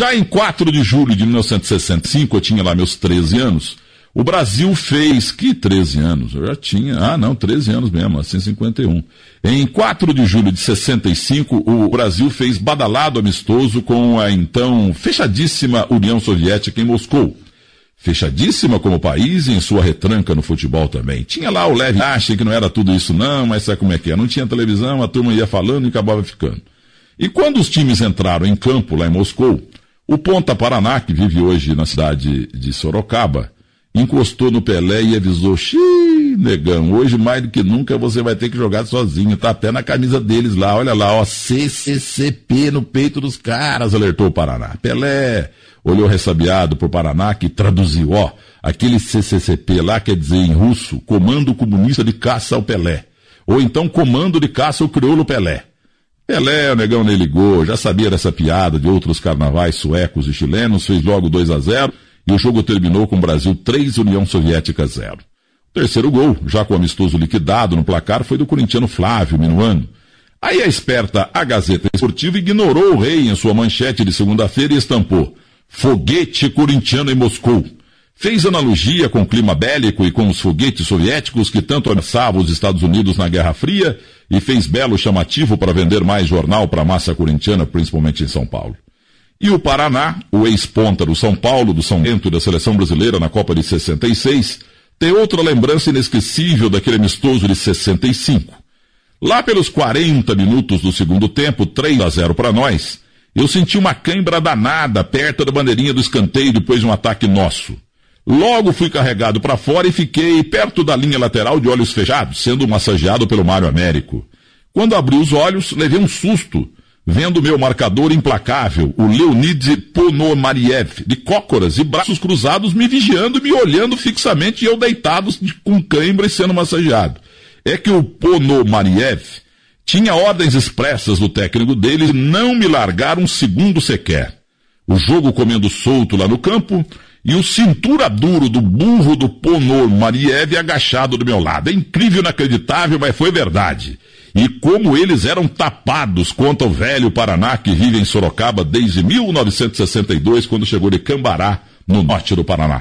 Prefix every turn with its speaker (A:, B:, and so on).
A: Já em 4 de julho de 1965, eu tinha lá meus 13 anos, o Brasil fez, que 13 anos? Eu já tinha, ah não, 13 anos mesmo, 151. Assim, em 4 de julho de 65, o Brasil fez badalado amistoso com a então fechadíssima União Soviética em Moscou. Fechadíssima como país e em sua retranca no futebol também. Tinha lá o leve Achei que não era tudo isso não, mas sabe como é que é? Não tinha televisão, a turma ia falando e acabava ficando. E quando os times entraram em campo lá em Moscou, o Ponta Paraná, que vive hoje na cidade de Sorocaba, encostou no Pelé e avisou: Xiii, negão, hoje mais do que nunca você vai ter que jogar sozinho. Tá até na camisa deles lá, olha lá, ó, CCCP no peito dos caras, alertou o Paraná. Pelé olhou ressabiado pro Paraná que traduziu: ó, aquele CCCP lá quer dizer em russo Comando Comunista de Caça ao Pelé. Ou então Comando de Caça ao Crioulo Pelé. Pelé, o negão nem ligou, já sabia dessa piada de outros carnavais suecos e chilenos, fez logo 2 a 0 e o jogo terminou com o Brasil 3, União Soviética 0. O terceiro gol, já com o amistoso liquidado no placar, foi do corintiano Flávio Minuano. Aí a esperta A Gazeta Esportiva ignorou o rei em sua manchete de segunda-feira e estampou Foguete corintiano em Moscou. Fez analogia com o clima bélico e com os foguetes soviéticos que tanto ameaçavam os Estados Unidos na Guerra Fria e fez belo chamativo para vender mais jornal para a massa corintiana, principalmente em São Paulo. E o Paraná, o ex-ponta do São Paulo, do São Bento e da seleção brasileira na Copa de 66, tem outra lembrança inesquecível daquele amistoso de 65. Lá pelos 40 minutos do segundo tempo, 3 a 0 para nós, eu senti uma cãibra danada perto da bandeirinha do escanteio depois de um ataque nosso. Logo fui carregado para fora e fiquei perto da linha lateral de olhos fechados, sendo massageado pelo Mário Américo. Quando abri os olhos, levei um susto, vendo meu marcador implacável, o Leonid Ponomariev, de cócoras e braços cruzados, me vigiando e me olhando fixamente e eu deitado com cãibra e sendo massageado. É que o Ponomariev tinha ordens expressas do técnico dele de não me largar um segundo sequer. O jogo comendo solto lá no campo, e o cintura duro do burro do Ponor Mariev agachado do meu lado. É incrível, inacreditável, mas foi verdade. E como eles eram tapados, contra o velho Paraná que vive em Sorocaba desde 1962, quando chegou de Cambará, no norte do Paraná.